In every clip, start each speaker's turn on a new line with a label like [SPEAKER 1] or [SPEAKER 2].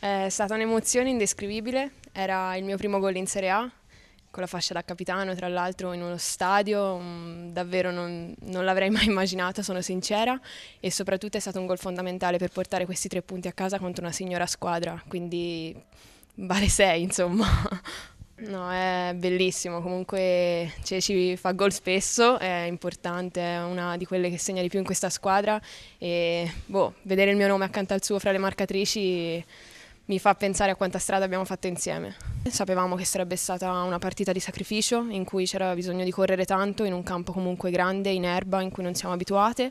[SPEAKER 1] È stata un'emozione indescrivibile, era il mio primo gol in Serie A, con la fascia da capitano tra l'altro in uno stadio, mm, davvero non, non l'avrei mai immaginato, sono sincera, e soprattutto è stato un gol fondamentale per portare questi tre punti a casa contro una signora squadra, quindi vale 6 insomma. No, è bellissimo, comunque Ceci cioè, fa gol spesso, è importante, è una di quelle che segna di più in questa squadra e boh, vedere il mio nome accanto al suo fra le marcatrici mi fa pensare a quanta strada abbiamo fatto insieme. Sapevamo che sarebbe stata una partita di sacrificio in cui c'era bisogno di correre tanto in un campo comunque grande, in erba, in cui non siamo abituate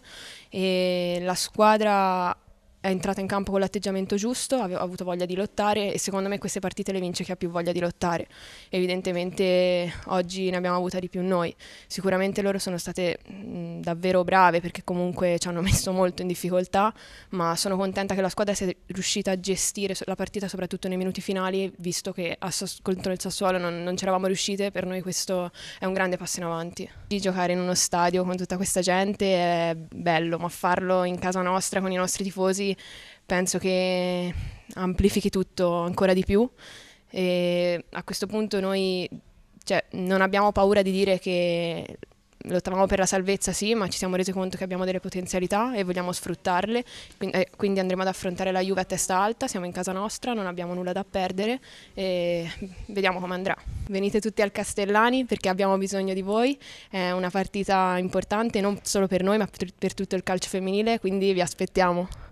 [SPEAKER 1] e la squadra è entrata in campo con l'atteggiamento giusto, ha avuto voglia di lottare e secondo me queste partite le vince chi ha più voglia di lottare. Evidentemente oggi ne abbiamo avuta di più noi. Sicuramente loro sono state mh, davvero brave perché comunque ci hanno messo molto in difficoltà, ma sono contenta che la squadra sia riuscita a gestire la partita soprattutto nei minuti finali, visto che contro il Sassuolo non, non c'eravamo riuscite, per noi questo è un grande passo in avanti. Di giocare in uno stadio con tutta questa gente è bello, ma farlo in casa nostra con i nostri tifosi penso che amplifichi tutto ancora di più e a questo punto noi cioè, non abbiamo paura di dire che lottavamo per la salvezza sì, ma ci siamo resi conto che abbiamo delle potenzialità e vogliamo sfruttarle, eh, quindi andremo ad affrontare la Juve a testa alta, siamo in casa nostra, non abbiamo nulla da perdere e vediamo come andrà. Venite tutti al Castellani perché abbiamo bisogno di voi, è una partita importante non solo per noi ma per tutto il calcio femminile, quindi vi aspettiamo.